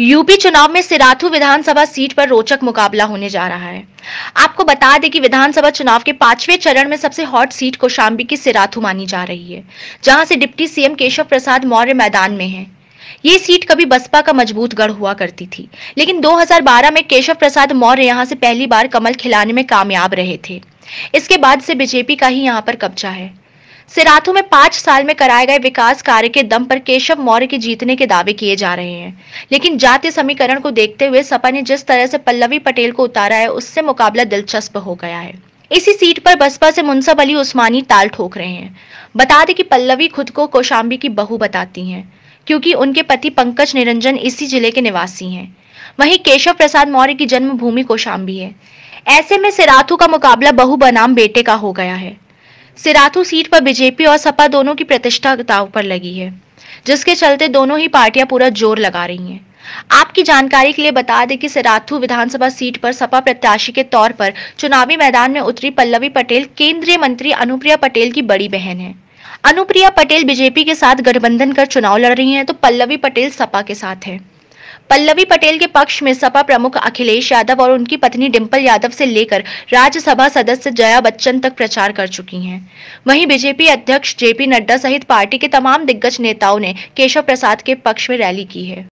UP चुनाव में सिराथू विधानसभा seat पर रोचक मुकाबला होने जा रहा है आपको बता दें कि विधानसभा चुनाव के पांचवें चरण में सबसे हॉट सीट कोशाम्बी की सिराथू मानी जा रही है जहां से डिप्टी सीएम केशव प्रसाद मौर्य मैदान में हैं। ये सीट कभी बसपा का मजबूत गढ़ हुआ करती थी लेकिन 2012 में केशव प्रसाद मौर्य यहाँ से पहली बार कमल खिलाने में कामयाब रहे थे इसके बाद से बीजेपी का ही यहाँ पर कब्जा है सिराथू में पांच साल में कराए गए विकास कार्य के दम पर केशव मौर्य के जीतने के दावे किए जा रहे हैं लेकिन जाति समीकरण को देखते हुए सपा ने जिस तरह से पल्लवी पटेल को उतारा है उससे मुकाबला दिलचस्प हो गया है इसी सीट पर बसपा से मुंसब अली उस्मानी ताल ठोक रहे हैं बता दें कि पल्लवी खुद को कोशाम्बी की बहू बताती हैं क्योंकि उनके पति पंकज निरंजन इसी जिले के निवासी हैं वहीं केशव प्रसाद मौर्य की जन्मभूमि कोशाम्बी है ऐसे में सिराथू का मुकाबला बहु बनाम बेटे का हो गया है सिराथू सीट पर बीजेपी और सपा दोनों की प्रतिष्ठा दाव पर लगी है जिसके चलते दोनों ही पार्टियां पूरा जोर लगा रही हैं आपकी जानकारी के लिए बता दें कि सिराथू विधानसभा सीट पर सपा प्रत्याशी के तौर पर चुनावी मैदान में उतरी पल्लवी पटेल केंद्रीय मंत्री अनुप्रिया पटेल की बड़ी बहन है अनुप्रिया पटेल बीजेपी के साथ गठबंधन कर चुनाव लड़ रही हैं तो पल्लवी पटेल सपा के साथ है पल्लवी पटेल के पक्ष में सपा प्रमुख अखिलेश यादव और उनकी पत्नी डिंपल यादव से लेकर राज्यसभा सदस्य जया बच्चन तक प्रचार कर चुकी हैं वहीं बीजेपी अध्यक्ष जेपी नड्डा सहित पार्टी के तमाम दिग्गज नेताओं ने केशव प्रसाद के पक्ष में रैली की है